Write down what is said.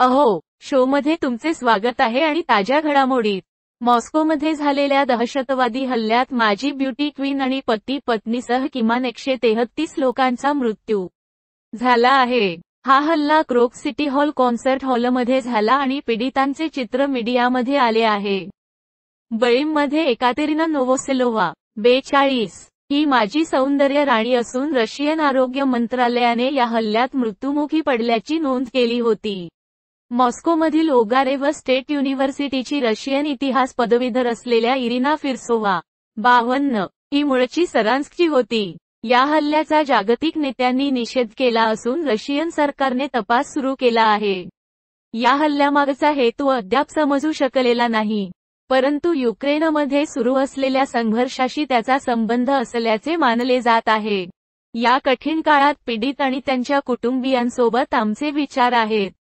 अहो शोमध्ये तुमचे स्वागत आहे आणि ताज्या घडामोडीत मॉस्कोमध्ये झालेल्या दहशतवादी हल्ल्यात माजी ब्युटी क्वीन आणि पती पत्नीसह किमान एकशे तेहतीस लोकांचा मृत्यू झाला आहे हा हल्ला क्रोक सिटी हॉल कॉन्सर्ट हॉलमध्ये झाला आणि पीडितांचे चित्र मीडियामध्ये आले आहे मध्ये एकातेरिना नोवोसेलोव्हा बेचाळीस ही माजी सौंदर्य राणी असून रशियन आरोग्य मंत्रालयाने या हल्ल्यात मृत्युमुखी पडल्याची नोंद केली होती मॉस्कोमधील ओगारे व स्टेट युनिव्हर्सिटीची रशियन इतिहास पदवीधर असलेल्या इरिना फिरसोवा बावन्न ही मूळची सरांस्कची होती या हल्ल्याचा जागतिक नेत्यांनी निषेध केला असून रशियन सरकारने तपास सुरू केला आहे या हल्ल्यामागचा हेतू अद्याप समजू शकलेला नाही परंतु युक्रेनमध्ये सुरू असलेल्या संघर्षाशी त्याचा संबंध असल्याचे मानले जात आहे या कठीण काळात पीडित आणि त्यांच्या कुटुंबियांसोबत आमचे विचार आहेत